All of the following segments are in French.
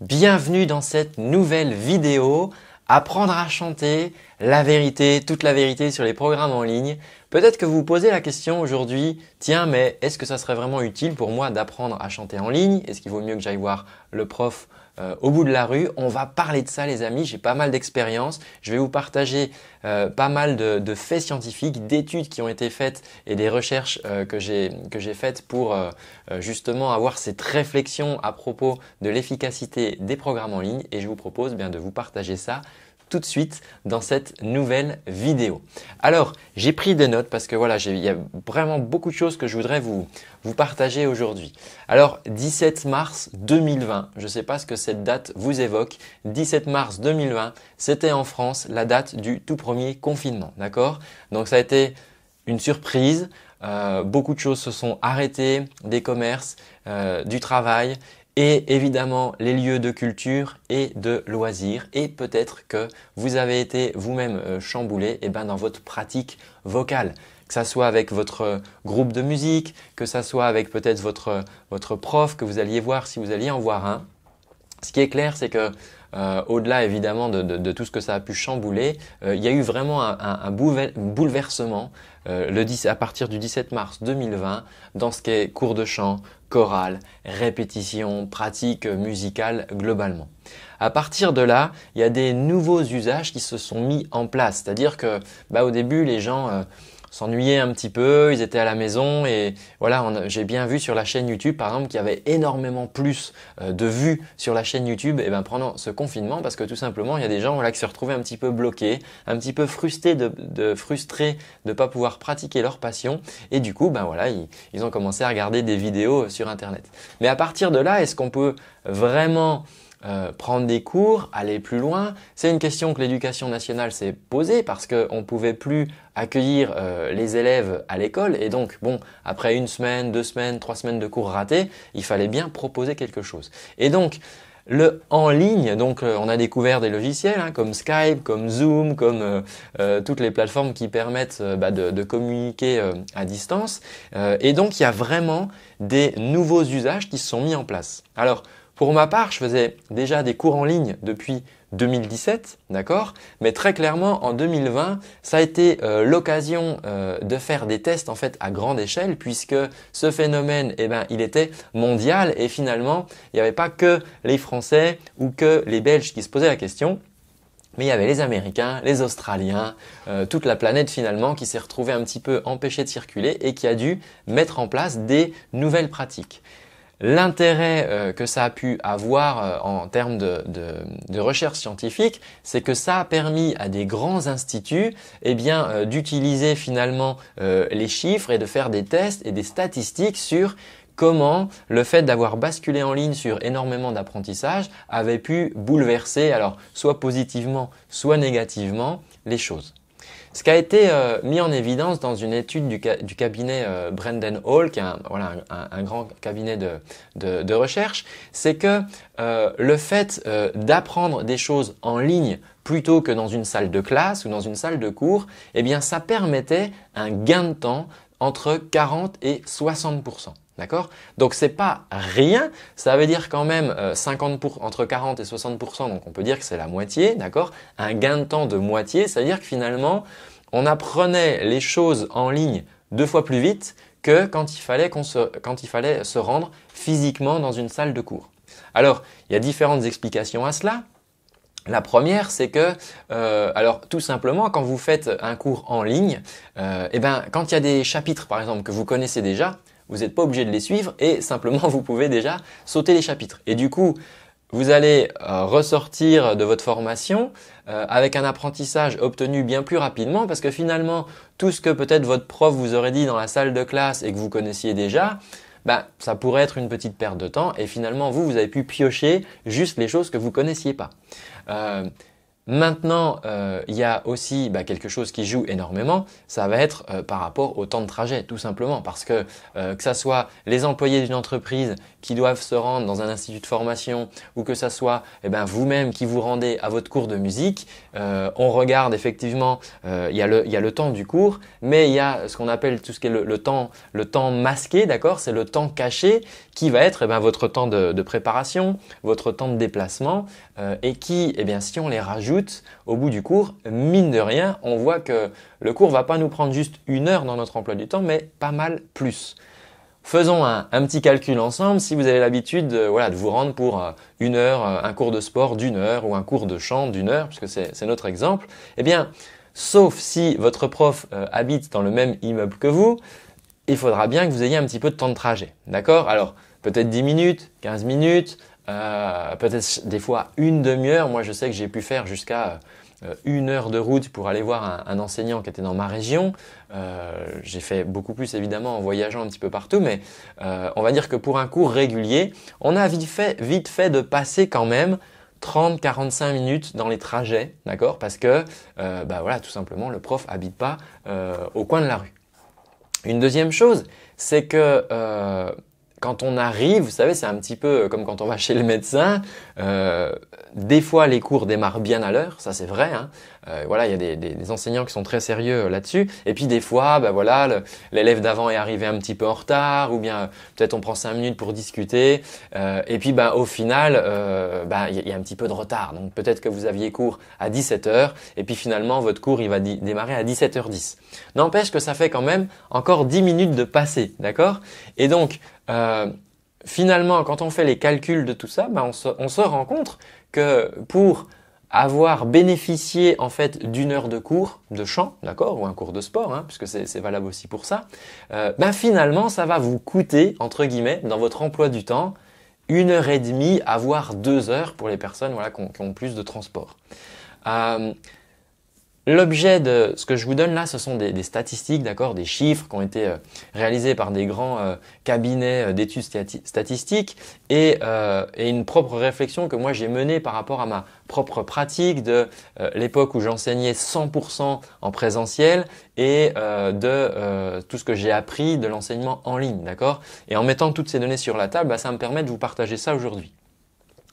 Bienvenue dans cette nouvelle vidéo Apprendre à chanter la vérité, toute la vérité sur les programmes en ligne. Peut-être que vous vous posez la question aujourd'hui, tiens, mais est-ce que ça serait vraiment utile pour moi d'apprendre à chanter en ligne Est-ce qu'il vaut mieux que j'aille voir le prof euh, au bout de la rue. On va parler de ça, les amis. J'ai pas mal d'expérience, Je vais vous partager euh, pas mal de, faits scientifiques, d'études qui ont été faites et des recherches euh, que j'ai faites pour justement avoir cette réflexion à propos de l'efficacité des programmes en ligne. Et je vous propose eh bien de vous partager ça tout de suite dans cette nouvelle vidéo. Alors, j'ai pris des notes parce que voilà, il y a vraiment beaucoup de choses que je voudrais vous, partager aujourd'hui. Alors, 17 mars 2020, je ne sais pas ce que cette date vous évoque. 17 mars 2020, c'était en France la date du tout premier confinement, d'accord Donc, ça a été une surprise. Euh, beaucoup de choses se sont arrêtées, des commerces, euh, du travail, et évidemment les lieux de culture et de loisirs et peut-être que vous avez été vous-même euh, chamboulé et eh ben dans votre pratique vocale que ça soit avec votre groupe de musique, que ça soit avec peut-être votre, votre prof que vous alliez voir si vous alliez en voir un. Ce qui est clair, c'est que euh, au-delà évidemment de, tout ce que ça a pu chambouler, euh, il y a eu vraiment un, bouleversement euh, le à partir du 17 mars 2020 dans ce qu'est cours de chant, chorale, répétition, pratique musicale globalement. À partir de là, il y a des nouveaux usages qui se sont mis en place, c'est-à-dire que bah, au début les gens s'ennuyaient un petit peu, ils étaient à la maison et voilà, j'ai bien vu sur la chaîne YouTube par exemple qu'il y avait énormément plus euh, de vues sur la chaîne YouTube et ben pendant ce confinement parce que tout simplement il y a des gens voilà, qui se retrouvaient un petit peu bloqués, un petit peu frustrés de, de frustrés de pas pouvoir pratiquer leur passion et du coup ben voilà ils ont commencé à regarder des vidéos sur internet. Mais à partir de là, est-ce qu'on peut vraiment euh, prendre des cours, aller plus loin. C'est une question que l'éducation nationale s'est posée parce qu'on ne pouvait plus accueillir euh, les élèves à l'école. Et donc, bon, après une semaine, deux semaines, trois semaines de cours ratés, il fallait bien proposer quelque chose. Et donc, le en ligne, donc euh, on a découvert des logiciels hein, comme Skype, comme Zoom, comme toutes les plateformes qui permettent bah, de, de, communiquer à distance. et donc il y a vraiment des nouveaux usages qui se sont mis en place. Alors pour ma part, je faisais déjà des cours en ligne depuis 2017, d'accord Mais très clairement, en 2020, ça a été euh, l'occasion euh, de faire des tests en fait à grande échelle, puisque ce phénomène, eh ben, il était mondial et finalement, il n'y avait pas que les Français ou que les Belges qui se posaient la question. Mais il y avait les Américains, les Australiens, euh, toute la planète finalement qui s'est retrouvée un petit peu empêchée de circuler et qui a dû mettre en place des nouvelles pratiques. L'intérêt euh, que ça a pu avoir euh, en termes de, recherche scientifique, c'est que ça a permis à des grands instituts eh bien, euh, d'utiliser finalement les chiffres et de faire des tests et des statistiques sur comment le fait d'avoir basculé en ligne sur énormément d'apprentissage avait pu bouleverser, alors soit positivement, soit négativement, les choses. Ce qui a été euh, mis en évidence dans une étude du, cabinet euh, Brendan Hall, qui est un, grand cabinet de, recherche, c'est que euh, le fait d'apprendre des choses en ligne plutôt que dans une salle de classe ou dans une salle de cours, eh bien ça permettait un gain de temps entre 40 et 60 D'accord Donc c'est pas rien, ça veut dire quand même 50 euh, entre 40 et 60 donc on peut dire que c'est la moitié, d'accord Un gain de temps de moitié, c'est-à-dire que finalement, on apprenait les choses en ligne deux fois plus vite que quand il fallait, se, rendre physiquement dans une salle de cours. Alors, il y a différentes explications à cela. La première, c'est que, euh, alors tout simplement, quand vous faites un cours en ligne, euh, eh ben, quand il y a des chapitres, par exemple, que vous connaissez déjà, vous n'êtes pas obligé de les suivre et simplement vous pouvez déjà sauter les chapitres. Et du coup, vous allez euh, ressortir de votre formation euh, avec un apprentissage obtenu bien plus rapidement parce que finalement, tout ce que peut-être votre prof vous aurait dit dans la salle de classe et que vous connaissiez déjà, bah, ça pourrait être une petite perte de temps et finalement, vous, vous avez pu piocher juste les choses que vous connaissiez pas. Euh, Maintenant, euh, il y a aussi bah, quelque chose qui joue énormément, ça va être euh, par rapport au temps de trajet, tout simplement, parce que euh, que ça soit les employés d'une entreprise qui doivent se rendre dans un institut de formation, ou que ça soit eh ben, vous-même qui vous rendez à votre cours de musique, on regarde effectivement, il y, a le temps du cours, mais il y a ce qu'on appelle tout ce qui est le, temps, masqué, d'accord C'est le temps caché qui va être eh ben, votre temps de, préparation, votre temps de déplacement, et qui, eh bien, si on les rajoute au bout du cours, mine de rien, on voit que le cours va pas nous prendre juste une heure dans notre emploi du temps, mais pas mal plus. Faisons un, petit calcul ensemble. Si vous avez l'habitude euh, de, vous rendre pour euh, une heure, euh, un cours de sport d'une heure ou un cours de chant d'une heure, puisque c'est notre exemple, eh bien, sauf si votre prof habite dans le même immeuble que vous, il faudra bien que vous ayez un petit peu de temps de trajet. D'accord Alors, peut-être 10 minutes, 15 minutes, euh, peut-être des fois une demi-heure. Moi, je sais que j'ai pu faire jusqu'à euh, une heure de route pour aller voir un, enseignant qui était dans ma région. Euh, j'ai fait beaucoup plus évidemment en voyageant un petit peu partout, mais on va dire que pour un cours régulier, on a vite fait, vite fait de passer quand même 30-45 minutes dans les trajets, d'accord Parce que, bah voilà, tout simplement, le prof habite pas au coin de la rue. Une deuxième chose, c'est que quand on arrive, vous savez, c'est un petit peu comme quand on va chez le médecin. Euh, des fois, les cours démarrent bien à l'heure, ça c'est vrai. Hein. Euh, voilà, il y a des, enseignants qui sont très sérieux euh, là-dessus. Et puis des fois, ben voilà, l'élève d'avant est arrivé un petit peu en retard, ou bien peut-être on prend cinq minutes pour discuter. et puis, ben, au final, bah, il ben, y, y, a un petit peu de retard. Donc peut-être que vous aviez cours à 17h, et puis finalement votre cours il va démarrer à 17h10. N'empêche que ça fait quand même encore 10 minutes de passé, d'accord Et donc euh, finalement, quand on fait les calculs de tout ça, bah, on, se, rend compte que pour avoir bénéficié en fait d'une heure de cours de chant, d'accord, ou un cours de sport, hein, puisque c'est valable aussi pour ça, euh, bah, finalement ça va vous coûter entre guillemets dans votre emploi du temps une heure et demie, à voire deux heures pour les personnes voilà qui ont, plus de transport. Euh, L'objet de ce que je vous donne là, ce sont des, statistiques, d'accord, des chiffres qui ont été euh, réalisés par des grands euh, cabinets euh, d'études statistiques et, une propre réflexion que moi j'ai menée par rapport à ma propre pratique de l'époque où j'enseignais 100% en présentiel et de tout ce que j'ai appris de l'enseignement en ligne, d'accord. Et en mettant toutes ces données sur la table, bah, ça me permet de vous partager ça aujourd'hui.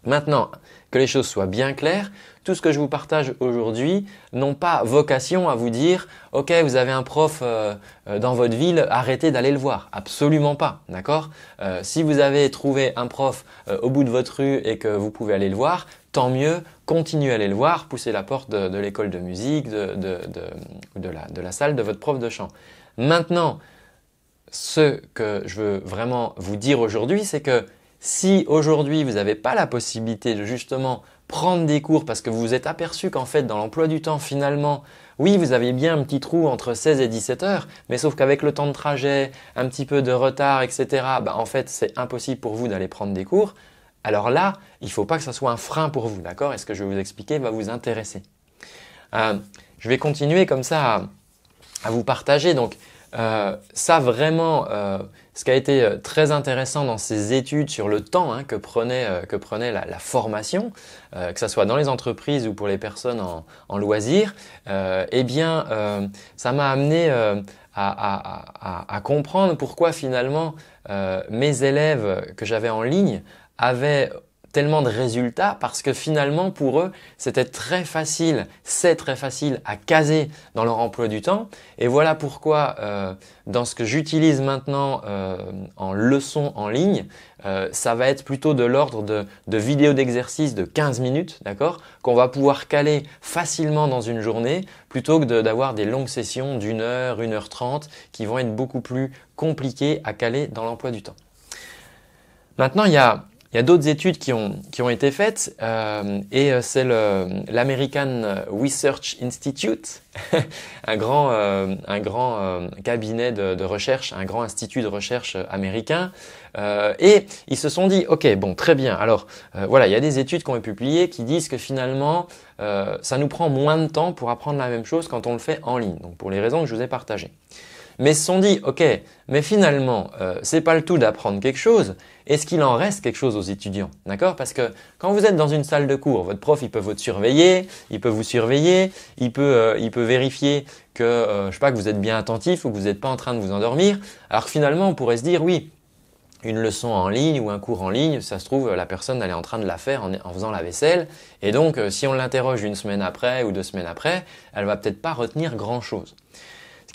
Maintenant, que les choses soient bien claires, tout ce que je vous partage aujourd'hui n'ont pas vocation à vous dire OK, vous avez un prof euh, euh, dans votre ville, arrêtez d'aller le voir. Absolument pas, d'accord euh, Si vous avez trouvé un prof au bout de votre rue et que vous pouvez aller le voir, tant mieux, continuez à aller le voir, poussez la porte de, l'école de musique, de, la, salle de votre prof de chant. Maintenant, ce que je veux vraiment vous dire aujourd'hui, c'est que si aujourd'hui vous n'avez pas la possibilité de justement prendre des cours parce que vous vous êtes aperçu qu'en fait dans l'emploi du temps finalement, oui vous avez bien un petit trou entre 16 et 17 heures, mais sauf qu'avec le temps de trajet, un petit peu de retard, etc., bah en fait c'est impossible pour vous d'aller prendre des cours, alors là, il ne faut pas que ça soit un frein pour vous, d'accord Et ce que je vais vous expliquer va vous intéresser. Euh, je vais continuer comme ça à, à vous partager. Donc, euh, ça vraiment, euh, ce qui a été euh, très intéressant dans ces études sur le temps hein, que prenait, que prenait la, formation, que ce soit dans les entreprises ou pour les personnes en, loisirs, eh bien, ça m'a amené à, comprendre pourquoi finalement mes élèves que j'avais en ligne avaient tellement de résultats parce que finalement pour eux c'était très facile, c'est très facile à caser dans leur emploi du temps et voilà pourquoi euh, dans ce que j'utilise maintenant euh, en leçon en ligne, euh, ça va être plutôt de l'ordre de, vidéos d'exercice de 15 minutes, d'accord, qu'on va pouvoir caler facilement dans une journée plutôt que d'avoir des longues sessions d'une heure, une heure trente qui vont être beaucoup plus compliquées à caler dans l'emploi du temps. Maintenant, il y a il y a d'autres études qui ont, qui ont été faites euh, et euh, c'est l'American Research Institute, un grand, euh, un grand cabinet de, de, recherche, un grand institut de recherche américain. et ils se sont dit, ok, bon, très bien. Alors voilà, il y a des études qui ont été publiées qui disent que finalement, ça nous prend moins de temps pour apprendre la même chose quand on le fait en ligne. Donc pour les raisons que je vous ai partagées mais se sont dit, ok, mais finalement, ce euh, c'est pas le tout d'apprendre quelque chose. Est-ce qu'il en reste quelque chose aux étudiants D'accord Parce que quand vous êtes dans une salle de cours, votre prof, il peut vous surveiller, il peut vous surveiller, il peut, euh, vérifier que, euh, je sais pas, que vous êtes bien attentif ou que vous n'êtes pas en train de vous endormir. Alors finalement, on pourrait se dire, oui, une leçon en ligne ou un cours en ligne, ça se trouve, la personne, elle est en train de la faire en, en faisant la vaisselle. Et donc, si on l'interroge une semaine après ou deux semaines après, elle va peut-être pas retenir grand-chose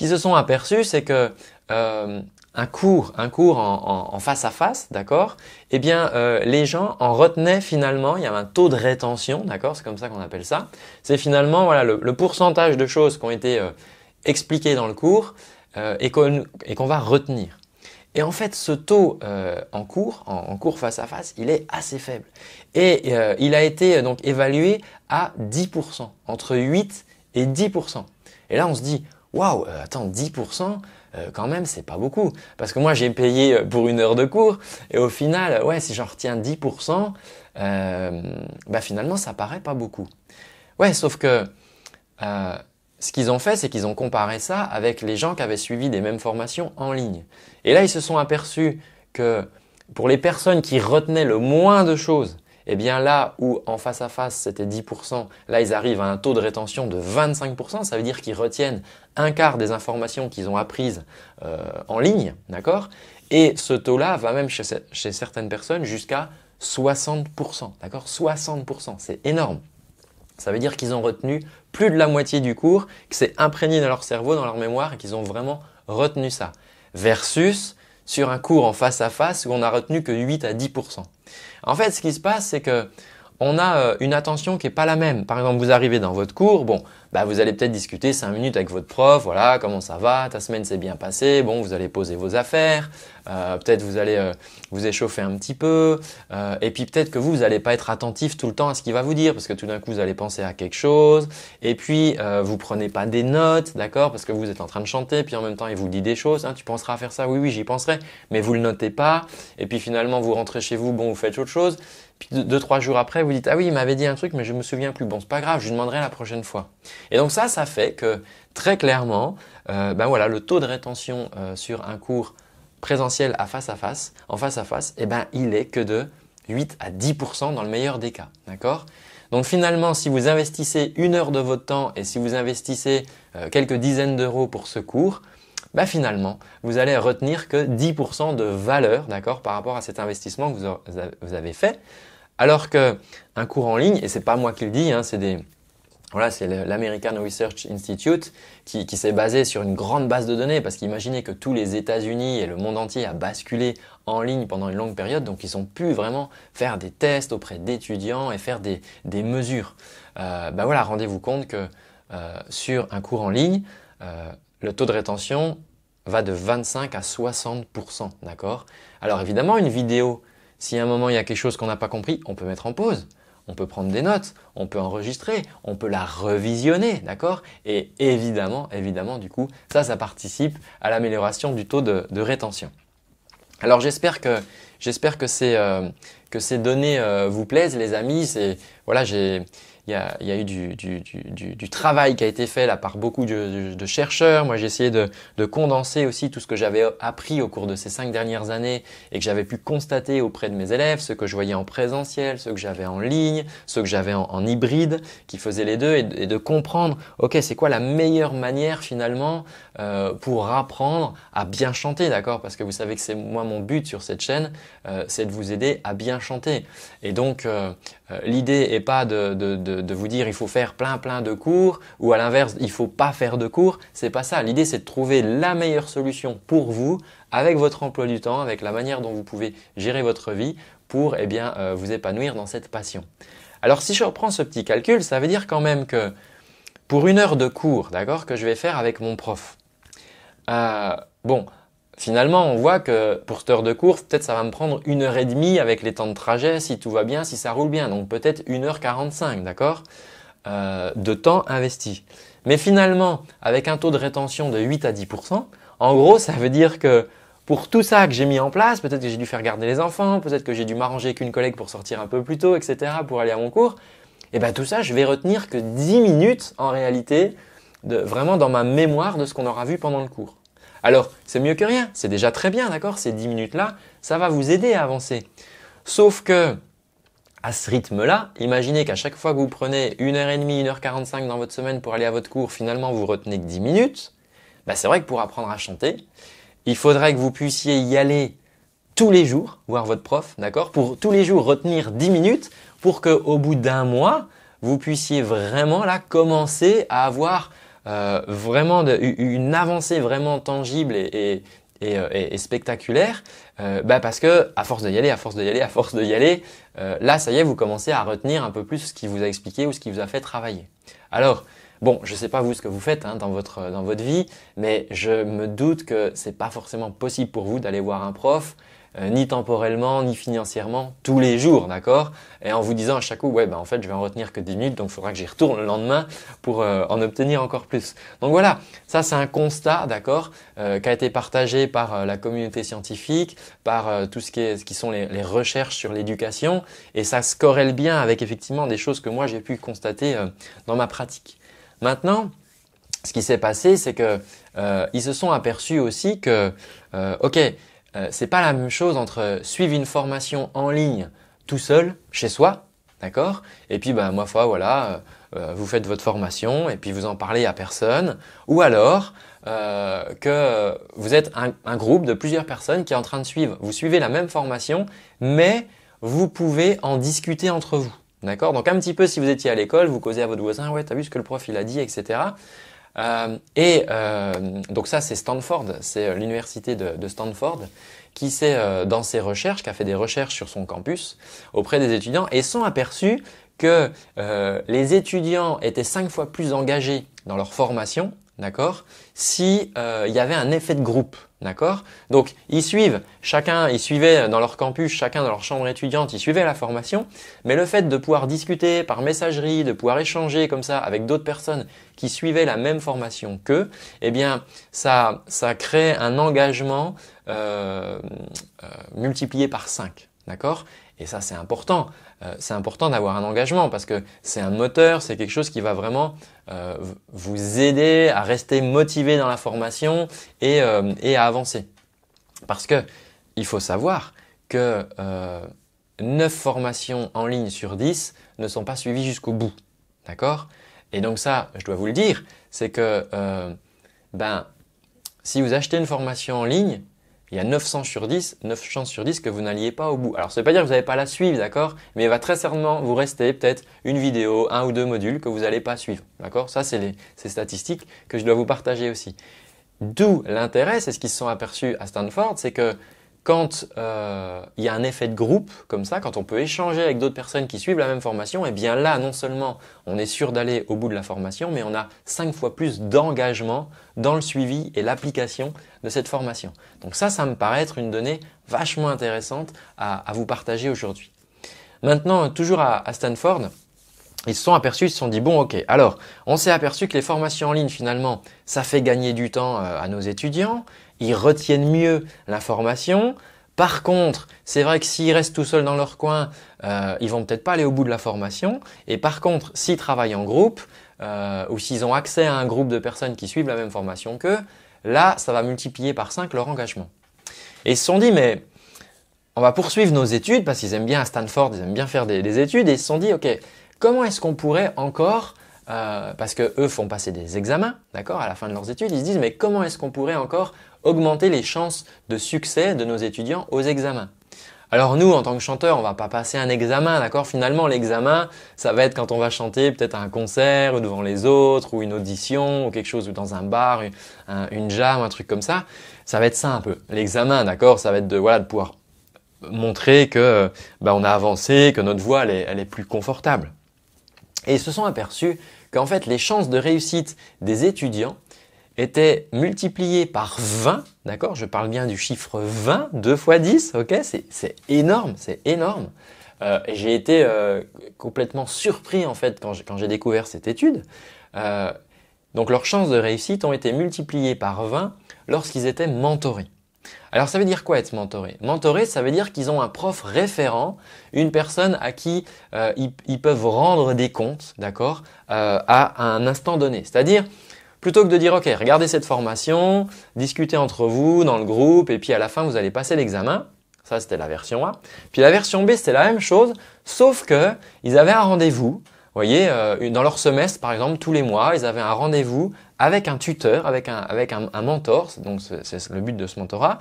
qu'ils se sont aperçus, c'est que euh, un cours, un cours en, face à face, d'accord Eh bien, euh, les gens en retenaient finalement. Il y avait un taux de rétention, d'accord C'est comme ça qu'on appelle ça. C'est finalement voilà le, pourcentage de choses qui ont été euh, expliquées dans le cours et qu'on va retenir. Et en fait, ce taux en cours, en, cours face à face, il est assez faible. Et il a été donc évalué à 10%, entre 8 et 10%. Et là, on se dit, waouh, euh, attends, 10%, euh, quand même, c'est pas beaucoup. Parce que moi, j'ai payé euh, pour une heure de cours, et au final, ouais, si j'en retiens 10%, euh, bah finalement, ça paraît pas beaucoup. Ouais, sauf que ce qu'ils ont fait, c'est qu'ils ont comparé ça avec les gens qui avaient suivi des mêmes formations en ligne. Et là, ils se sont aperçus que pour les personnes qui retenaient le moins de choses, eh bien là où en face à face c'était 10%, là ils arrivent à un taux de rétention de 25%, ça veut dire qu'ils retiennent un quart des informations qu'ils ont apprises euh, en ligne, d'accord Et ce taux-là va même chez, certaines personnes jusqu'à 60%, d'accord 60%, c'est énorme. Ça veut dire qu'ils ont retenu plus de la moitié du cours, que c'est imprégné dans leur cerveau, dans leur mémoire, et qu'ils ont vraiment retenu ça. Versus sur un cours en face à face où on n'a retenu que 8 à 10%. En fait, ce qui se passe, c'est que on a euh, une attention qui n'est pas la même. Par exemple, vous arrivez dans votre cours, bon, bah, vous allez peut-être discuter 5 minutes avec votre prof, voilà, comment ça va, ta semaine s'est bien passée, bon, vous allez poser vos affaires, euh, peut-être vous allez euh, vous échauffer un petit peu, euh, et puis peut-être que vous, vous n'allez pas être attentif tout le temps à ce qu'il va vous dire, parce que tout d'un coup, vous allez penser à quelque chose, et puis vous prenez pas des notes, d'accord, parce que vous êtes en train de chanter, puis en même temps, il vous dit des choses, hein, tu penseras à faire ça, oui, oui, j'y penserai, mais vous le notez pas, et puis finalement, vous rentrez chez vous, bon, vous faites autre chose, puis deux, trois jours après, vous dites, ah oui, il m'avait dit un truc, mais je me souviens plus, bon, c'est pas grave, je lui demanderai la prochaine fois. Et donc ça, ça fait que très clairement, euh, ben voilà, le taux de rétention euh, sur un cours présentiel à face à face, en face à face, eh ben, il n'est que de 8 à 10 dans le meilleur des cas, Donc finalement, si vous investissez une heure de votre temps et si vous investissez euh, quelques dizaines d'euros pour ce cours, ben finalement, vous allez retenir que 10% de valeur, par rapport à cet investissement que vous, avez fait. Alors qu'un cours en ligne, et ce n'est pas moi qui le dis, hein, c'est des, voilà, c'est l'American Research Institute qui, s'est basé sur une grande base de données parce qu'imaginez que tous les États-Unis et le monde entier a basculé en ligne pendant une longue période, donc ils ont pu vraiment faire des tests auprès d'étudiants et faire des, mesures. ben voilà, rendez-vous compte que euh, sur un cours en ligne, euh, le taux de rétention va de 25 à 60 d'accord Alors évidemment, une vidéo, si à un moment il y a quelque chose qu'on n'a pas compris, on peut mettre en pause on peut prendre des notes, on peut enregistrer, on peut la revisionner, d'accord Et évidemment, évidemment, du coup, ça, ça participe à l'amélioration du taux de, rétention. Alors j'espère que j'espère que ces euh, que ces données euh, vous plaisent, les amis. C'est voilà, j'ai il y a, eu du, travail qui a été fait là par beaucoup de, chercheurs. Moi, j'ai essayé de, condenser aussi tout ce que j'avais appris au cours de ces cinq dernières années et que j'avais pu constater auprès de mes élèves, ce que je voyais en présentiel, ce que j'avais en ligne, ce que j'avais en, hybride, qui faisait les deux, et, de comprendre, ok, c'est quoi la meilleure manière finalement euh, pour apprendre à bien chanter, d'accord Parce que vous savez que c'est moi mon but sur cette chaîne, euh, c'est de vous aider à bien chanter. Et donc, euh, l'idée est pas de de, vous dire il faut faire plein plein de cours ou à l'inverse il faut pas faire de cours. C'est pas ça. L'idée c'est de trouver la meilleure solution pour vous avec votre emploi du temps, avec la manière dont vous pouvez gérer votre vie pour eh bien, euh, vous épanouir dans cette passion. Alors si je reprends ce petit calcul, ça veut dire quand même que pour une heure de cours, d'accord, que je vais faire avec mon prof. Euh, bon, Finalement, on voit que pour cette heure de course, peut-être ça va me prendre une heure et demie avec les temps de trajet, si tout va bien, si ça roule bien. Donc peut-être 1h45, d'accord euh, De temps investi. Mais finalement, avec un taux de rétention de 8 à 10%, en gros, ça veut dire que pour tout ça que j'ai mis en place, peut-être que j'ai dû faire garder les enfants, peut-être que j'ai dû m'arranger avec une collègue pour sortir un peu plus tôt, etc., pour aller à mon cours, et eh bien tout ça, je vais retenir que 10 minutes en réalité, vraiment dans ma mémoire de ce qu'on aura vu pendant le cours. Alors, c'est mieux que rien, c'est déjà très bien, d'accord Ces 10 minutes-là, ça va vous aider à avancer. Sauf que, à ce rythme-là, imaginez qu'à chaque fois que vous prenez 1h30, 1h45 dans votre semaine pour aller à votre cours, finalement, vous retenez que 10 minutes. Bah, c'est vrai que pour apprendre à chanter, il faudrait que vous puissiez y aller tous les jours, voir votre prof, d'accord Pour tous les jours retenir 10 minutes pour qu'au bout d'un mois, vous puissiez vraiment là commencer à avoir euh, vraiment une avancée vraiment tangible et, euh, spectaculaire, euh, bah, parce que à force de y aller, à force de y aller, à force de y aller, là ça y est, vous commencez à retenir un peu plus ce qui vous a expliqué ou ce qui vous a fait travailler. Alors Bon, je ne sais pas vous ce que vous faites hein, dans, votre, dans votre vie, mais je me doute que ce n'est pas forcément possible pour vous d'aller voir un prof, euh, ni temporellement, ni financièrement, tous les jours, d'accord Et en vous disant à chaque coup, ouais, ben en fait, je vais en retenir que 10 minutes, donc il faudra que j'y retourne le lendemain pour euh, en obtenir encore plus. Donc voilà, ça c'est un constat, d'accord, euh, qui a été partagé par la communauté scientifique, par tout ce qui, est, qui sont les, les recherches sur l'éducation, et ça se corrèle bien avec effectivement des choses que moi j'ai pu constater dans ma pratique. Maintenant, ce qui s'est passé, c'est que ils se sont aperçus aussi que, ok, euh, c'est pas la même chose entre suivre une formation en ligne tout seul chez soi, d'accord Et puis ben bah, moi fois voilà, euh, euh, vous faites votre formation et puis vous en parlez à personne, ou alors que vous êtes un, groupe de plusieurs personnes qui est en train de suivre. Vous suivez la même formation, mais vous pouvez en discuter entre vous. D'accord Donc un petit peu si vous étiez à l'école, vous causez à votre voisin, ouais, t'as vu ce que le prof il a dit, etc. Euh, et euh, donc ça, c'est Stanford, c'est euh, l'université de, Stanford qui s'est dans ses recherches, qui a fait des recherches sur son campus auprès des étudiants et sont aperçus que les étudiants étaient cinq fois plus engagés dans leur formation d'accord Si il euh, y avait un effet de groupe, d'accord Donc ils suivent, chacun, ils suivaient dans leur campus, chacun dans leur chambre étudiante, ils suivaient la formation, mais le fait de pouvoir discuter par messagerie, de pouvoir échanger comme ça avec d'autres personnes qui suivaient la même formation qu'eux, eh bien ça, ça crée un engagement euh, euh, multiplié par 5, d'accord Et ça c'est important. Euh, c'est important d'avoir un engagement parce que c'est un moteur, c'est quelque chose qui va vraiment euh, vous aider à rester motivé dans la formation et, euh, à avancer. Parce que il faut savoir que 9 formations en ligne sur 10 ne sont pas suivies jusqu'au bout. D'accord Et donc ça, je dois vous le dire, c'est que ben, si vous achetez une formation en ligne, il y a 900 sur 10, 9 chances sur 10 que vous n'alliez pas au bout. Alors, ça ne veut pas dire que vous n'allez pas la suivre, d'accord Mais il va très certainement vous rester peut-être une vidéo, un ou deux modules que vous n'allez pas suivre, d'accord Ça, c'est les ces statistiques que je dois vous partager aussi. D'où l'intérêt, c'est ce qu'ils se sont aperçus à Stanford, c'est que quand euh, il y a un effet de groupe comme ça, quand on peut échanger avec d'autres personnes qui suivent la même formation, et eh bien là, non seulement on est sûr d'aller au bout de la formation, mais on a cinq fois plus d'engagement dans le suivi et l'application de cette formation. Donc ça, ça me paraît être une donnée vachement intéressante à, vous partager aujourd'hui. Maintenant, toujours à, Stanford, ils se sont aperçus, ils se sont dit bon ok, alors on s'est aperçu que les formations en ligne finalement ça fait gagner du temps euh, à nos étudiants, ils retiennent mieux la formation, Par contre, c'est vrai que s'ils restent tout seuls dans leur coin, euh, ils vont peut-être pas aller au bout de la formation. Et par contre, s'ils travaillent en groupe euh, ou s'ils ont accès à un groupe de personnes qui suivent la même formation qu'eux, Là, ça va multiplier par 5 leur engagement. Et ils se sont dit, mais on va poursuivre nos études, parce qu'ils aiment bien à Stanford, ils aiment bien faire des, études, et ils se sont dit, OK, comment est-ce qu'on pourrait encore, euh, parce que eux font passer des examens, d'accord, à la fin de leurs études, ils se disent, mais comment est-ce qu'on pourrait encore augmenter les chances de succès de nos étudiants aux examens alors nous, en tant que chanteur, on va pas passer un examen, d'accord Finalement, l'examen, ça va être quand on va chanter peut-être un concert ou devant les autres ou une audition ou quelque chose ou dans un bar, une, jam, un truc comme ça. Ça va être ça un peu. L'examen, d'accord Ça va être de voilà de pouvoir montrer que bah, on a avancé, que notre voix est, elle est plus confortable. Et ils se sont aperçus qu'en fait les chances de réussite des étudiants étaient multiplié par 20, d'accord Je parle bien du chiffre 20, 2 fois 10, ok C'est énorme, c'est énorme. Euh, j'ai été euh, complètement surpris en fait quand j'ai découvert cette étude. Euh, donc leurs chances de réussite ont été multipliées par 20 lorsqu'ils étaient mentorés. Alors ça veut dire quoi être mentoré Mentoré, ça veut dire qu'ils ont un prof référent, une personne à qui ils, peuvent rendre des comptes, d'accord, à un instant donné. C'est-à-dire, Plutôt que de dire, OK, regardez cette formation, discutez entre vous dans le groupe, et puis à la fin, vous allez passer l'examen. Ça, c'était la version A. Puis la version B, c'était la même chose, sauf qu'ils avaient un rendez-vous. Vous voyez, euh, dans leur semestre, par exemple, tous les mois, ils avaient un rendez-vous avec un tuteur, avec un, un mentor, donc c'est le but de ce mentorat,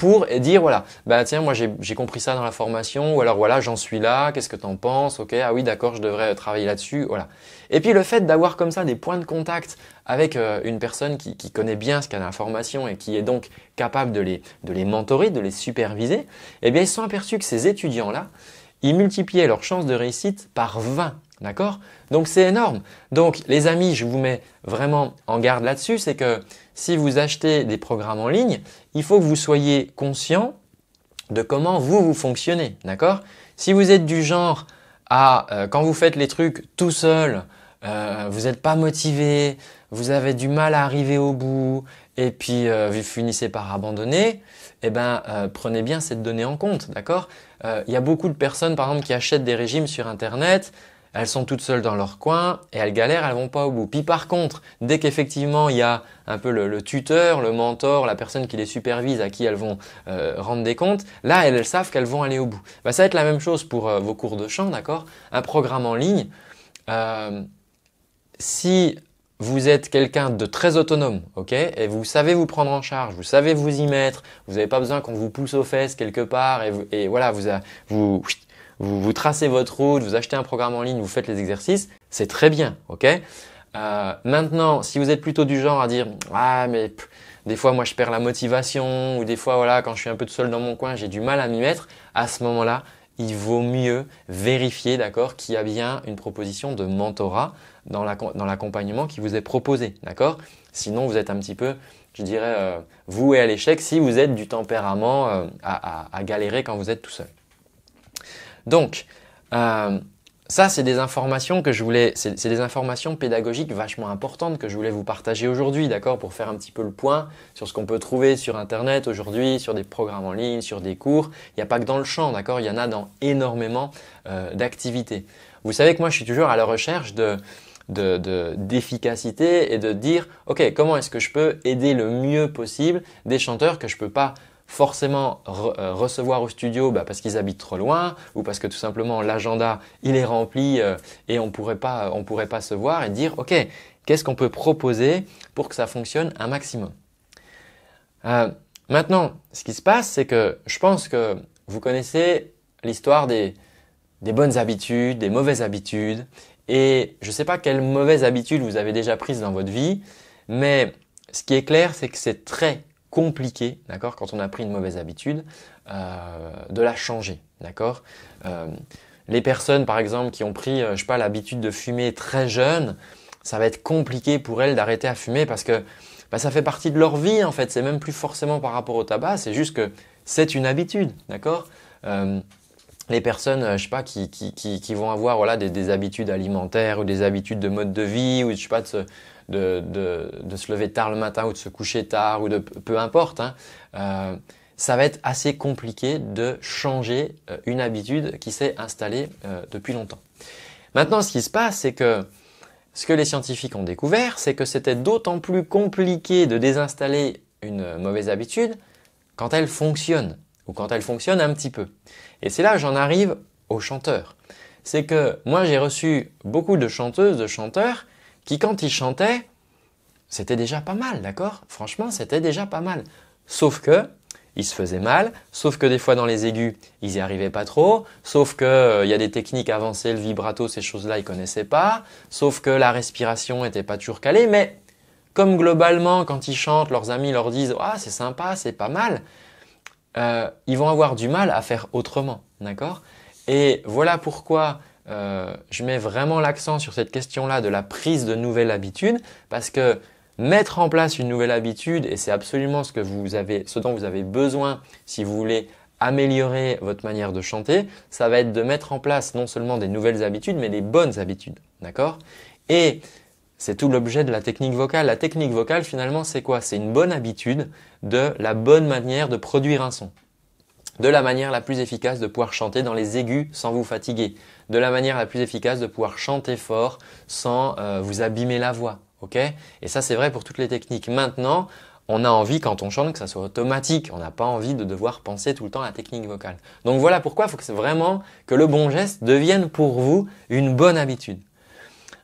pour dire voilà, bah tiens, moi j'ai compris ça dans la formation, ou alors voilà, j'en suis là, qu'est-ce que t'en penses Ok, ah oui, d'accord, je devrais travailler là-dessus, voilà. Et puis le fait d'avoir comme ça des points de contact avec euh, une personne qui, connaît bien ce qu'est formation et qui est donc capable de les, de les mentorer, de les superviser, eh bien ils se sont aperçus que ces étudiants-là, ils multipliaient leurs chances de réussite par 20 D'accord Donc c'est énorme. Donc les amis, je vous mets vraiment en garde là-dessus, c'est que si vous achetez des programmes en ligne, il faut que vous soyez conscient de comment vous vous fonctionnez, d'accord Si vous êtes du genre à euh, quand vous faites les trucs tout seul, euh, vous n'êtes pas motivé, vous avez du mal à arriver au bout et puis euh, vous finissez par abandonner, eh ben prenez bien cette donnée en compte, d'accord Il y a beaucoup de personnes par exemple qui achètent des régimes sur internet elles sont toutes seules dans leur coin et elles galèrent, elles vont pas au bout. Puis par contre, dès qu'effectivement il y a un peu le, tuteur, le mentor, la personne qui les supervise, à qui elles vont euh, rendre des comptes, là elles, savent qu'elles vont aller au bout. Bah, ça va être la même chose pour euh, vos cours de chant, d'accord Un programme en ligne. Euh, si vous êtes quelqu'un de très autonome, ok Et vous savez vous prendre en charge, vous savez vous y mettre, vous n'avez pas besoin qu'on vous pousse aux fesses quelque part et, et voilà, vous, vous, vous, tracez votre route, vous achetez un programme en ligne, vous faites les exercices, c'est très bien, ok euh, Maintenant, si vous êtes plutôt du genre à dire ah mais des fois moi je perds la motivation ou des fois voilà quand je suis un peu tout seul dans mon coin j'ai du mal à m'y mettre, à ce moment-là il vaut mieux vérifier d'accord qu'il y a bien une proposition de mentorat dans l'accompagnement qui vous est proposé, d'accord Sinon vous êtes un petit peu je dirais, euh, vous et à l'échec si vous êtes du tempérament euh, à galérer quand vous êtes tout seul. Donc, euh, ça, c'est des informations que je voulais, c'est des informations pédagogiques vachement importantes que je voulais vous partager aujourd'hui, d'accord, pour faire un petit peu le point sur ce qu'on peut trouver sur Internet aujourd'hui, sur des programmes en ligne, sur des cours. Il n'y a pas que dans le champ, d'accord, il y en a dans énormément euh, d'activités. Vous savez que moi, je suis toujours à la recherche d'efficacité et de dire ok comment est-ce que je peux aider le mieux possible des chanteurs que je ne peux pas forcément euh, recevoir au studio bah, parce qu'ils habitent trop loin ou parce que tout simplement l'agenda il est rempli euh, et on pourrait pas on pourrait pas se voir et dire ok qu'est-ce qu'on peut proposer pour que ça fonctionne un maximum. Euh, maintenant, ce qui se passe, c'est que je pense que vous connaissez l'histoire des, bonnes habitudes, des mauvaises habitudes, et je ne sais pas quelles mauvaises habitudes vous avez déjà prises dans votre vie, mais ce qui est clair, c'est que c'est très compliqué, d'accord, quand on a pris une mauvaise habitude, euh, de la changer, d'accord euh, Les personnes, par exemple, qui ont pris, euh, je sais pas, l'habitude de fumer très jeune, ça va être compliqué pour elles d'arrêter à fumer parce que bah, ça fait partie de leur vie, en fait. C'est même plus forcément par rapport au tabac, c'est juste que c'est une habitude, d'accord les personnes, je sais pas, qui, vont avoir voilà, des, habitudes alimentaires ou des habitudes de mode de vie ou je pas, de de, se lever tard le matin ou de se coucher tard ou de peu importe, hein, euh, ça va être assez compliqué de changer euh, une habitude qui s'est installée euh, depuis longtemps. Maintenant, ce qui se passe, c'est que ce que les scientifiques ont découvert, c'est que c'était d'autant plus compliqué de désinstaller une mauvaise habitude quand elle fonctionne, ou quand elle fonctionne un petit peu. Et c'est là que j'en arrive aux chanteurs. C'est que moi j'ai reçu beaucoup de chanteuses, de chanteurs qui quand ils chantaient, c'était déjà pas mal, d'accord Franchement, c'était déjà pas mal. Sauf que, se faisaient mal, sauf que des fois dans les aigus, ils n'y arrivaient pas trop, sauf qu'il euh, y a des techniques avancées, le vibrato, ces choses-là, ils ne connaissaient pas, sauf que la respiration n'était pas toujours calée, mais comme globalement, quand ils chantent, leurs amis leur disent « Ah, c'est sympa, c'est pas mal euh, ils vont avoir du mal à faire autrement, d'accord Et voilà pourquoi euh, je mets vraiment l'accent sur cette question-là de la prise de nouvelles habitudes parce que mettre en place une nouvelle habitude et c'est absolument ce que vous avez, ce dont vous avez besoin si vous voulez améliorer votre manière de chanter, ça va être de mettre en place non seulement des nouvelles habitudes mais des bonnes habitudes, d'accord Et c'est tout l'objet de la technique vocale. La technique vocale finalement c'est quoi C'est une bonne habitude de la bonne manière de produire un son de la manière la plus efficace de pouvoir chanter dans les aigus sans vous fatiguer, de la manière la plus efficace de pouvoir chanter fort sans euh, vous abîmer la voix. ok Et ça, c'est vrai pour toutes les techniques. Maintenant, on a envie, quand on chante, que ça soit automatique. On n'a pas envie de devoir penser tout le temps à la technique vocale. Donc voilà pourquoi il faut que vraiment que le bon geste devienne pour vous une bonne habitude.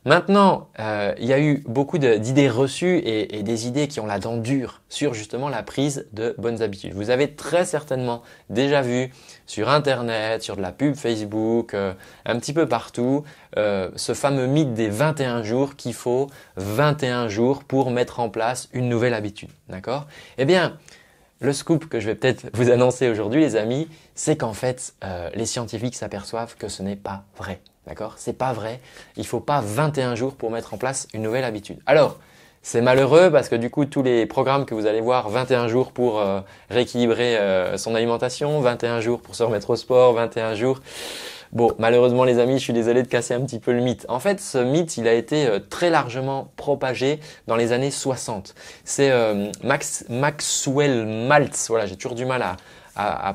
Maintenant, euh, il y a eu beaucoup d'idées reçues et, des idées qui ont la dent dure sur justement la prise de bonnes habitudes. Vous avez très certainement déjà vu sur Internet, sur de la pub Facebook, euh, un petit peu partout, euh, ce fameux mythe des 21 jours qu'il faut 21 jours pour mettre en place une nouvelle habitude. D'accord Eh bien, le scoop que je vais peut-être vous annoncer aujourd'hui, les amis, c'est qu'en fait, les scientifiques s'aperçoivent que ce n'est pas vrai. D'accord C'est pas vrai. Il faut pas 21 jours pour mettre en place une nouvelle habitude. Alors, c'est malheureux parce que du coup, tous les programmes que vous allez voir, 21 jours pour euh, rééquilibrer euh, son alimentation, 21 jours pour se remettre au sport, 21 jours. Bon, malheureusement les amis, je suis désolé de casser un petit peu le mythe. En fait, ce mythe, il a été euh, très largement propagé dans les années 60. C'est Max, Maxwell Maltz, voilà, j'ai toujours du mal à,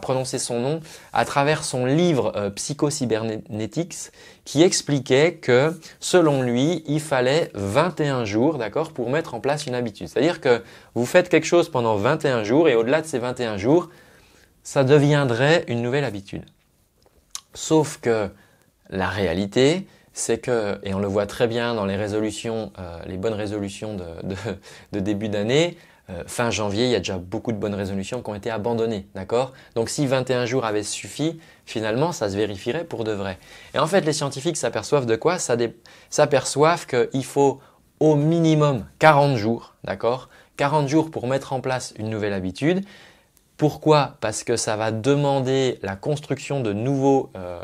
prononcer son nom, à travers son livre Psycho cybernetics qui expliquait que, selon lui, il fallait 21 jours, d'accord, pour mettre en place une habitude. C'est-à-dire que vous faites quelque chose pendant 21 jours et au-delà de ces 21 jours, ça deviendrait une nouvelle habitude. Sauf que la réalité, c'est que, et on le voit très bien dans les résolutions, euh, les bonnes résolutions de début d'année, euh, fin janvier, il y a déjà beaucoup de bonnes résolutions qui ont été abandonnées, d'accord Donc si 21 jours avaient suffi, finalement, ça se vérifierait pour de vrai. Et en fait, les scientifiques s'aperçoivent de quoi S'aperçoivent qu'il faut au minimum 40 jours, d'accord 40 jours pour mettre en place une nouvelle habitude. Pourquoi Parce que ça va demander la construction de nouveaux euh,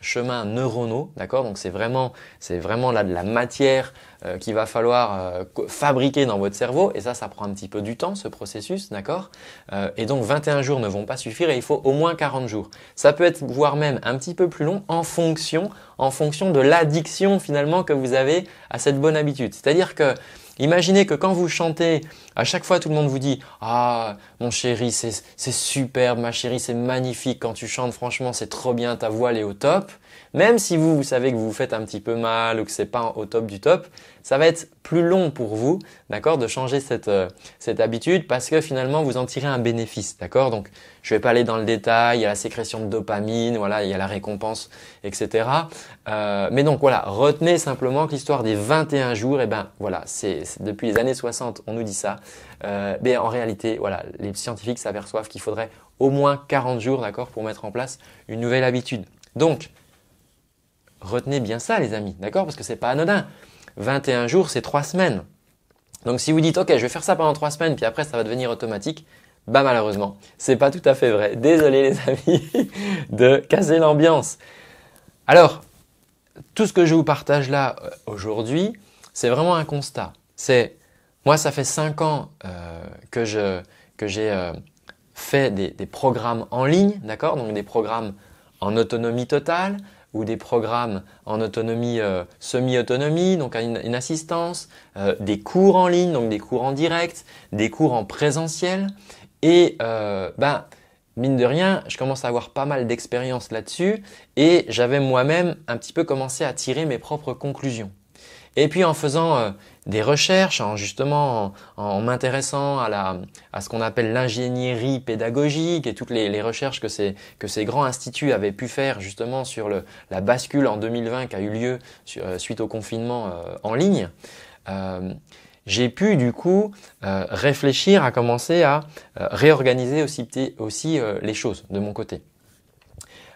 chemins neuronaux, d'accord Donc c'est vraiment, c'est vraiment là de la matière euh, qu'il va falloir euh, fabriquer dans votre cerveau, et ça, ça prend un petit peu du temps, ce processus, d'accord Et donc 21 jours ne vont pas suffire, et il faut au moins 40 jours. Ça peut être voire même un petit peu plus long en fonction, en fonction de l'addiction finalement que vous avez à cette bonne habitude. C'est-à-dire que Imaginez que quand vous chantez, à chaque fois tout le monde vous dit Ah, mon chéri, c'est superbe, ma chérie, c'est magnifique quand tu chantes, franchement, c'est trop bien, ta voix elle est au top. Même si vous, vous savez que vous vous faites un petit peu mal ou que c'est pas au top du top, ça va être plus long pour vous, d'accord, de changer cette, euh, cette habitude parce que finalement vous en tirez un bénéfice, d'accord. Donc je vais pas aller dans le détail, il y a la sécrétion de dopamine, voilà, il y a la récompense, etc. Euh, mais donc voilà, retenez simplement que l'histoire des 21 jours, et eh ben voilà, c'est depuis les années 60, on nous dit ça. Euh, mais en réalité, voilà, les scientifiques s'aperçoivent qu'il faudrait au moins 40 jours, d'accord, pour mettre en place une nouvelle habitude. Donc, Retenez bien ça, les amis, d'accord Parce que ce n'est pas anodin. 21 jours, c'est 3 semaines. Donc si vous dites, ok, je vais faire ça pendant 3 semaines, puis après, ça va devenir automatique, bah malheureusement, ce n'est pas tout à fait vrai. Désolé les amis de casser l'ambiance. Alors, tout ce que je vous partage là euh, aujourd'hui, c'est vraiment un constat. C'est moi, ça fait 5 ans euh, que que j'ai euh, fait des, des, programmes en ligne, d'accord Donc des programmes en autonomie totale, ou des programmes en autonomie euh, semi-autonomie, donc une, assistance, euh, des cours en ligne, donc des cours en direct, des cours en présentiel. Et euh, ben, mine de rien, je commence à avoir pas mal d'expérience là-dessus et j'avais moi-même un petit peu commencé à tirer mes propres conclusions. Et puis en faisant euh, des recherches, en justement en, m'intéressant à, ce qu'on appelle l'ingénierie pédagogique et toutes les, recherches que ces, grands instituts avaient pu faire justement sur la bascule en 2020 qui a eu lieu euh, suite au confinement euh, en ligne, j'ai pu du coup réfléchir à commencer à réorganiser aussi, aussi les choses de mon côté.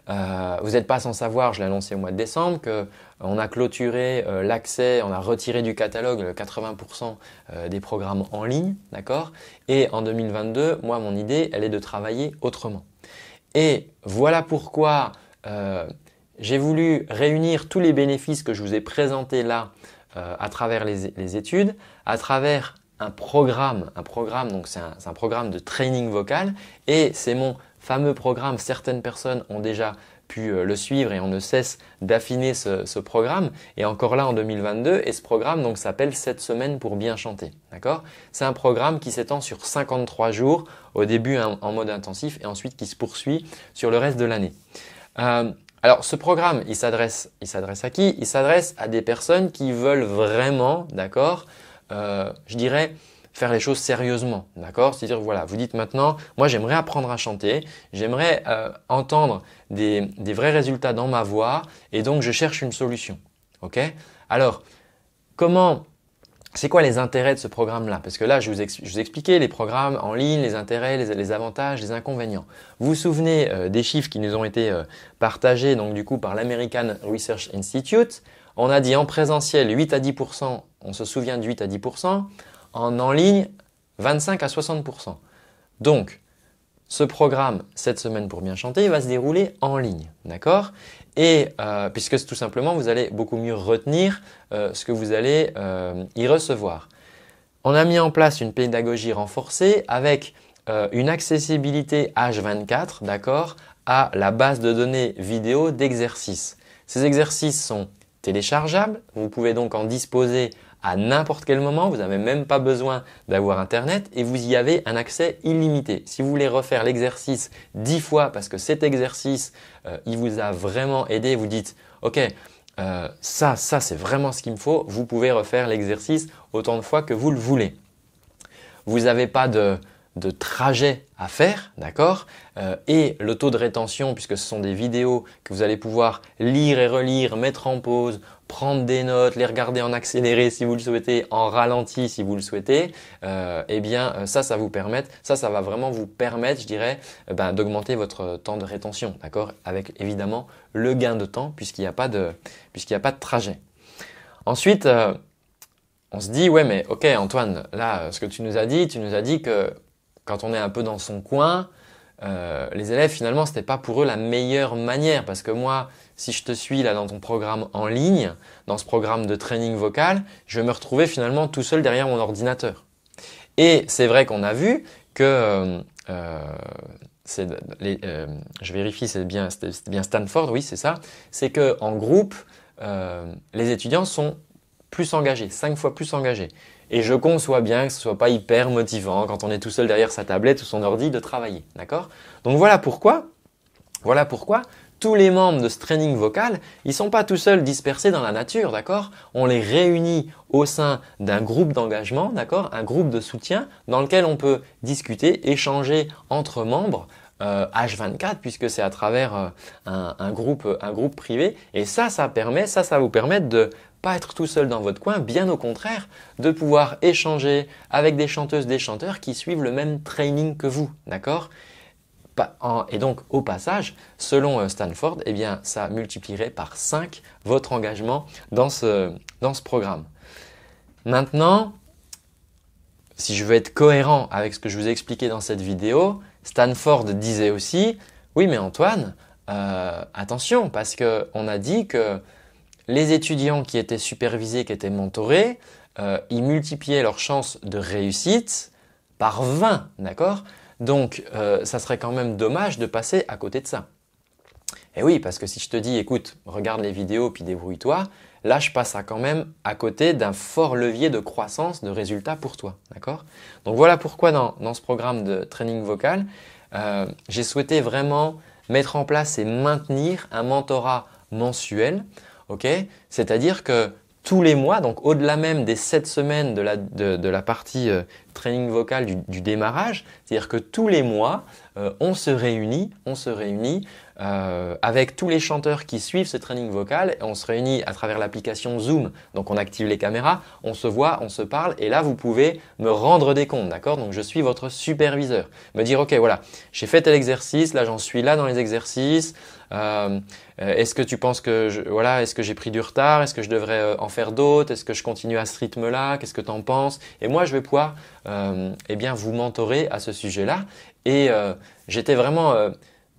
vous n'êtes pas sans savoir, je l'ai annoncé au mois de décembre, que on a clôturé euh, l'accès, on a retiré du catalogue le 80% euh, des programmes en ligne, d'accord Et en 2022, moi, mon idée, elle est de travailler autrement. Et voilà pourquoi euh, j'ai voulu réunir tous les bénéfices que je vous ai présentés là à travers les, études, à travers un programme, un programme, donc c'est un programme de training vocal, et c'est mon fameux programme, certaines personnes ont déjà pu euh, le suivre et on ne cesse d'affiner ce, programme. Et encore là en 2022, et ce programme s'appelle 7 semaines pour bien chanter. C'est un programme qui s'étend sur 53 jours, au début en mode intensif et ensuite qui se poursuit sur le reste de l'année. Euh, alors ce programme, il s'adresse, à qui Il s'adresse à des personnes qui veulent vraiment, d'accord, euh, je dirais, faire les choses sérieusement, d'accord C'est-à-dire, voilà, vous dites maintenant, moi j'aimerais apprendre à chanter, j'aimerais euh, entendre des, des, vrais résultats dans ma voix, et donc je cherche une solution, ok Alors, comment... C'est quoi les intérêts de ce programme-là Parce que là, je vous, je vous, expliquais les programmes en ligne, les intérêts, les, avantages, les inconvénients. Vous vous souvenez euh, des chiffres qui nous ont été euh, partagés, donc du coup, par l'American Research Institute. On a dit en présentiel 8 à 10%, on se souvient de 8 à 10% en ligne 25 à 60%. Donc, ce programme, cette semaine pour bien chanter, va se dérouler en ligne, d'accord Et euh, puisque tout simplement, vous allez beaucoup mieux retenir euh, ce que vous allez euh, y recevoir. On a mis en place une pédagogie renforcée avec une accessibilité H24, d'accord, à la base de données vidéo d'exercices. Ces exercices sont téléchargeables, vous pouvez donc en disposer à n'importe quel moment. Vous n'avez même pas besoin d'avoir Internet et vous y avez un accès illimité. Si vous voulez refaire l'exercice dix fois parce que cet exercice, euh, il vous a vraiment aidé, vous dites, OK, euh, ça, ça, c'est vraiment ce qu'il me faut. Vous pouvez refaire l'exercice autant de fois que vous le voulez. Vous n'avez pas de, trajet à faire, d'accord euh, Et le taux de rétention, puisque ce sont des vidéos que vous allez pouvoir lire et relire, mettre en pause, prendre des notes, les regarder en accéléré si vous le souhaitez, en ralenti si vous le souhaitez, euh, eh bien euh, ça, ça vous permet, ça, ça va vraiment vous permettre, je dirais, euh, ben, d'augmenter votre temps de rétention, d'accord Avec évidemment le gain de temps puisqu'il n'y a, pas de, puisqu'il a pas de trajet. Ensuite, on se dit, ouais, mais ok Antoine, là, ce que tu nous as dit, tu nous as dit que quand on est un peu dans son coin, euh, les élèves, finalement, ce n'était pas pour eux la meilleure manière. Parce que moi, si je te suis là dans ton programme en ligne, dans ce programme de training vocal, je vais me retrouver finalement tout seul derrière mon ordinateur. Et c'est vrai qu'on a vu que... Euh, euh les, euh, je vérifie, c'est bien, bien, Stanford, oui, c'est ça. C'est qu'en groupe, les étudiants sont plus engagés, cinq fois plus engagés. Et je conçois bien que ce soit pas hyper motivant quand on est tout seul derrière sa tablette ou son ordi de travailler, d'accord Donc voilà pourquoi, voilà pourquoi tous les membres de ce training vocal, ils sont pas tout seuls dispersés dans la nature, d'accord On les réunit au sein d'un groupe d'engagement, d'accord Un groupe de soutien dans lequel on peut discuter, échanger entre membres H24 euh, puisque c'est à travers euh, un, groupe, un groupe privé. Et ça, ça permet, ça, ça vous permet de pas être tout seul dans votre coin, bien au contraire, de pouvoir échanger avec des chanteuses, des chanteurs qui suivent le même training que vous, d'accord et donc, au passage, selon euh, Stanford, eh bien, ça multiplierait par 5 votre engagement dans ce, programme. Maintenant, si je veux être cohérent avec ce que je vous ai expliqué dans cette vidéo, Stanford disait aussi, oui mais Antoine, euh, attention, parce qu'on a dit que les étudiants qui étaient supervisés, qui étaient mentorés, euh, ils multipliaient leurs chances de réussite par 20, Donc, euh, ça serait quand même dommage de passer à côté de ça. Et eh oui, parce que si je te dis, écoute, regarde les vidéos puis débrouille-toi, là, je passe quand même à côté d'un fort levier de croissance de résultats pour toi, Donc, voilà pourquoi dans, ce programme de training vocal, euh, j'ai souhaité vraiment mettre en place et maintenir un mentorat mensuel Ok C'est-à-dire que tous les mois, donc au-delà même des sept semaines de la, partie euh, training vocal du, démarrage, c'est-à-dire que tous les mois, euh, on se réunit, on se réunit euh, avec tous les chanteurs qui suivent ce training vocal. On se réunit à travers l'application Zoom, donc on active les caméras, on se voit, on se parle, et là vous pouvez me rendre des comptes, d'accord Donc je suis votre superviseur, me dire ok voilà, j'ai fait tel exercice, là j'en suis là dans les exercices. Euh, euh est-ce que tu penses que voilà, est-ce que j'ai pris du retard Est-ce que je devrais euh, en faire d'autres Est-ce que je continue à ce rythme-là Qu'est-ce que tu en penses Et moi, je vais pouvoir, euh, eh bien, vous mentorer à ce sujet-là. Et euh, j'étais vraiment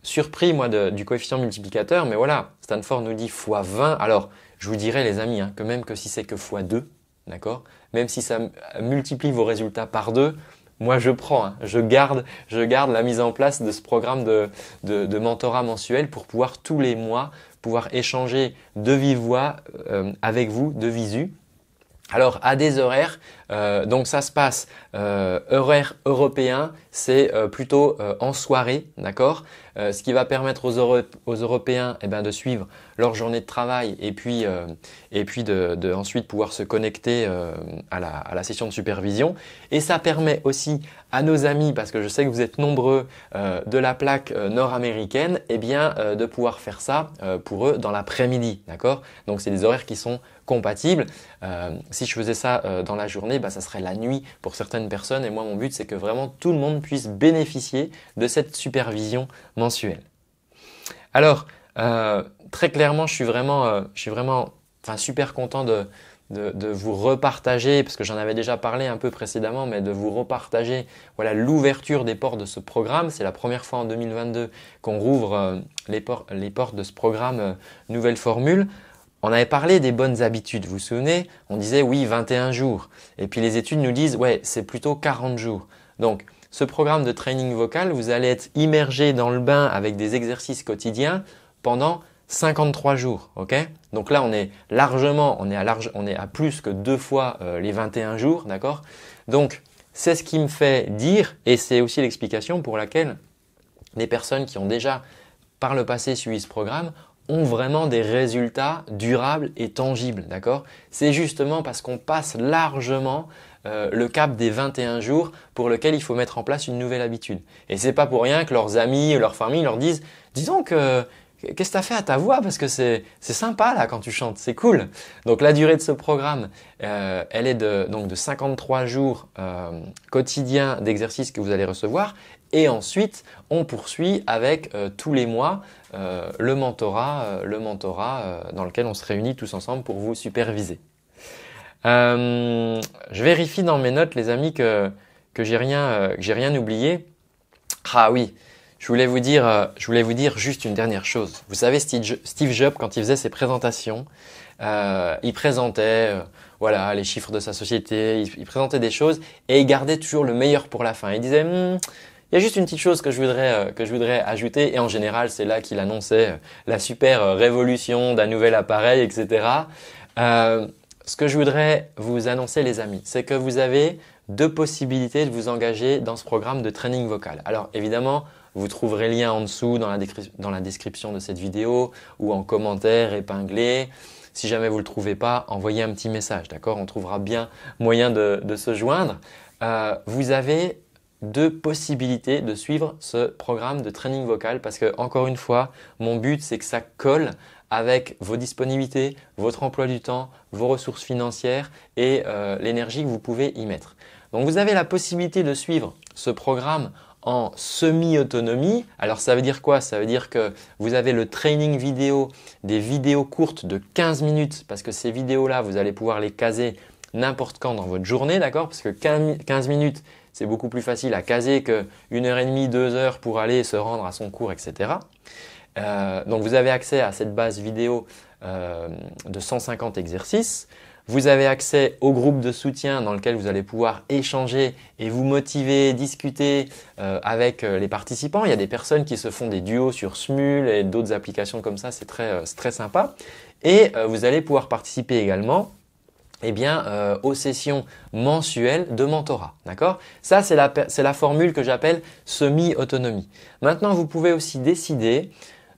surpris, moi, du coefficient multiplicateur, mais voilà, Stanford nous dit x20. Alors, je vous dirais, les amis, hein, que même que si c'est que x2, d'accord Même si ça euh, multiplie vos résultats par 2, moi, je prends, hein, je, garde, je garde la mise en place de ce programme de, de, mentorat mensuel pour pouvoir tous les mois pouvoir échanger de vive voix euh, avec vous, de visu. Alors à des horaires, euh, donc ça se passe horaire européen, c'est plutôt en soirée, d'accord euh, ce qui va permettre aux, Européens eh ben, de suivre leur journée de travail et puis, euh, de, ensuite pouvoir se connecter euh, à, la, session de supervision. Et ça permet aussi à nos amis, parce que je sais que vous êtes nombreux de la plaque nord-américaine, eh de pouvoir faire ça pour eux dans l'après-midi, d'accord Donc c'est des horaires qui sont compatibles. si je faisais ça dans la journée, bah, ça serait la nuit pour certaines personnes. Et moi, mon but, c'est que vraiment tout le monde puisse bénéficier de cette supervision mensuel. Alors, euh, très clairement, je suis vraiment, euh, super content de, vous repartager, parce que j'en avais déjà parlé un peu précédemment, mais de vous repartager voilà l'ouverture des portes de ce programme. C'est la première fois en 2022 qu'on rouvre euh, les, portes de ce programme Nouvelle Formule. On avait parlé des bonnes habitudes, vous vous souvenez On disait oui, 21 jours. Et puis les études nous disent ouais, c'est plutôt 40 jours. Donc ce programme de training vocal, vous allez être immergé dans le bain avec des exercices quotidiens pendant 53 jours, Donc là, on est largement, on est à, à plus que deux fois euh, les 21 jours, Donc, c'est ce qui me fait dire, et c'est aussi l'explication pour laquelle les personnes qui ont déjà par le passé suivi ce programme ont vraiment des résultats durables et tangibles, C'est justement parce qu'on passe largement euh, le cap des 21 jours pour lequel il faut mettre en place une nouvelle habitude. Et c'est pas pour rien que leurs amis ou leurs familles leur disent Disons donc Qu'est-ce que tu as fait à ta voix Parce que c'est sympa là quand tu chantes, c'est cool. Donc la durée de ce programme, euh, elle est de, donc de 53 jours euh, quotidiens d'exercice que vous allez recevoir. Et ensuite, on poursuit avec tous les mois le mentorat, le mentorat dans lequel on se réunit tous ensemble pour vous superviser. Euh, je vérifie dans mes notes, les amis, que, que j'ai rien, euh, j'ai rien oublié. Ah oui, je voulais vous dire, euh, je voulais vous dire juste une dernière chose. Vous savez, Steve Jobs, quand il faisait ses présentations, il présentait, voilà, les chiffres de sa société, il, présentait des choses et il gardait toujours le meilleur pour la fin. Il disait. Hmm, il y a juste une petite chose que je voudrais que je voudrais ajouter et en général c'est là qu'il annonçait la super révolution d'un nouvel appareil, etc. Ce que je voudrais vous annoncer les amis, c'est que vous avez deux possibilités de vous engager dans ce programme de training vocal. Alors évidemment, vous trouverez le lien en dessous dans la, description de cette vidéo ou en commentaire épinglé. Si jamais vous ne le trouvez pas, envoyez un petit message, d'accord On trouvera bien moyen de, se joindre. Euh, vous avez deux possibilités de suivre ce programme de training vocal parce que, encore une fois, mon but, c'est que ça colle avec vos disponibilités, votre emploi du temps, vos ressources financières et euh, l'énergie que vous pouvez y mettre. Donc vous avez la possibilité de suivre ce programme en semi-autonomie. Alors ça veut dire quoi Ça veut dire que vous avez le training vidéo, des vidéos courtes de 15 minutes, parce que ces vidéos-là, vous allez pouvoir les caser n'importe quand dans votre journée, d'accord Parce que 15 minutes, c'est beaucoup plus facile à caser que une heure et demie, deux heures pour aller se rendre à son cours, etc. Euh, donc vous avez accès à cette base vidéo euh, de 150 exercices. Vous avez accès au groupe de soutien dans lequel vous allez pouvoir échanger et vous motiver, discuter euh, avec les participants. Il y a des personnes qui se font des duos sur Smule et d'autres applications comme ça, c'est très, sympa. Et vous allez pouvoir participer également eh bien, aux sessions mensuelles de mentorat. D'accord Ça, c'est la, formule que j'appelle semi-autonomie. Maintenant, vous pouvez aussi décider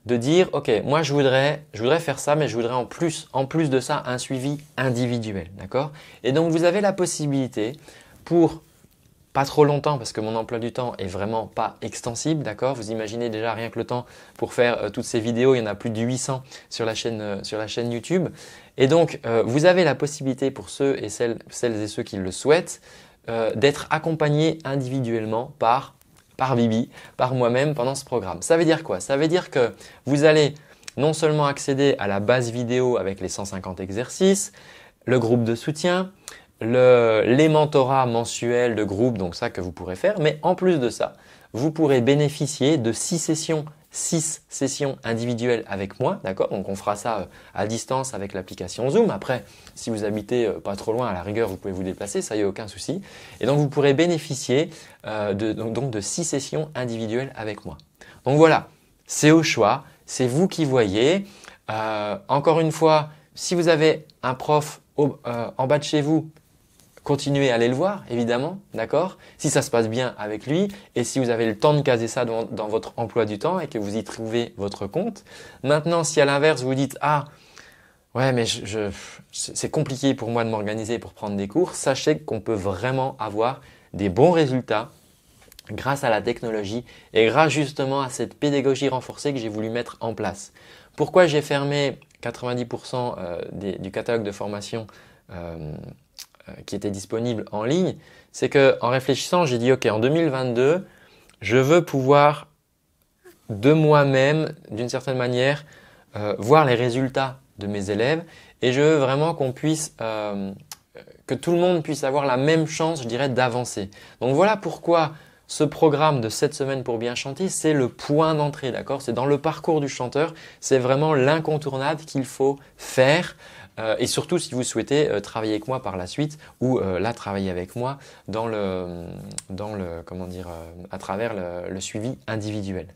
de dire ok moi je voudrais faire ça mais je voudrais en plus en plus de ça un suivi individuel d'accord et donc vous avez la possibilité pour pas trop longtemps parce que mon emploi du temps est vraiment pas extensible d'accord vous imaginez déjà rien que le temps pour faire euh, toutes ces vidéos il y en a plus de 800 sur la chaîne euh, sur la chaîne YouTube et donc euh, vous avez la possibilité pour ceux et celles celles et ceux qui le souhaitent d'être accompagnés individuellement par par Bibi, par moi-même pendant ce programme. Ça veut dire quoi Ça veut dire que vous allez non seulement accéder à la base vidéo avec les 150 exercices, le groupe de soutien, les mentorats mensuels de groupe, donc ça que vous pourrez faire, mais en plus de ça, vous pourrez bénéficier de 6 sessions 6 sessions individuelles avec moi, d'accord Donc on fera ça euh, à distance avec l'application Zoom. Après, si vous habitez euh, pas trop loin, à la rigueur, vous pouvez vous déplacer, ça y a aucun souci. Et donc vous pourrez bénéficier euh, de, 6 sessions individuelles avec moi. Donc voilà, c'est au choix, c'est vous qui voyez. encore une fois, si vous avez un prof en bas de chez vous Continuez à aller le voir, évidemment, d'accord Si ça se passe bien avec lui et si vous avez le temps de caser ça dans, votre emploi du temps et que vous y trouvez votre compte. Maintenant, si à l'inverse, vous dites « Ah, Ouais, mais je, c'est compliqué pour moi de m'organiser pour prendre des cours. Sachez qu'on peut vraiment avoir des bons résultats grâce à la technologie et grâce justement à cette pédagogie renforcée que j'ai voulu mettre en place. Pourquoi j'ai fermé 90% euh, du catalogue de formation euh, euh, qui était disponible en ligne, c'est que en réfléchissant, j'ai dit ok, en 2022, je veux pouvoir de moi-même, d'une certaine manière, euh, voir les résultats de mes élèves et je veux vraiment qu'on puisse euh, que tout le monde puisse avoir la même chance, je dirais, d'avancer. Donc voilà pourquoi ce programme de 7 semaines pour bien chanter, c'est le point d'entrée, d'accord C'est dans le parcours du chanteur, c'est vraiment l'incontournable qu'il faut faire euh, et surtout, si vous souhaitez euh, travailler avec moi par la suite, ou euh, là, travailler avec moi dans le, dans le comment dire, à travers le, suivi individuel.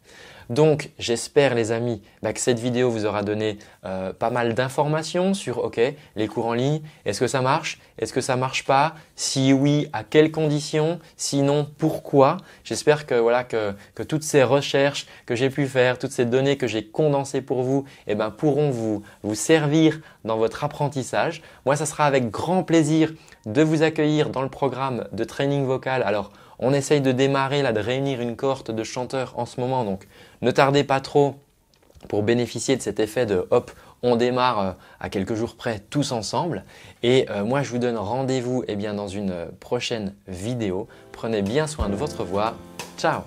Donc, j'espère, les amis, bah, que cette vidéo vous aura donné pas mal d'informations sur, OK, les cours en ligne, est-ce que ça marche Est-ce que ça marche pas Si oui, à quelles conditions Sinon, pourquoi J'espère que, voilà, que, toutes ces recherches que j'ai pu faire, toutes ces données que j'ai condensées pour vous, eh ben, pourront vous, vous servir dans votre apprentissage. Moi, ça sera avec grand plaisir de vous accueillir dans le programme de training vocal. Alors, on essaye de démarrer, là, de réunir une cohorte de chanteurs en ce moment, donc ne tardez pas trop pour bénéficier de cet effet de hop, on démarre euh, à quelques jours près tous ensemble. Et euh, moi, je vous donne rendez-vous eh bien, dans une euh, prochaine vidéo. Prenez bien soin de votre voix. Ciao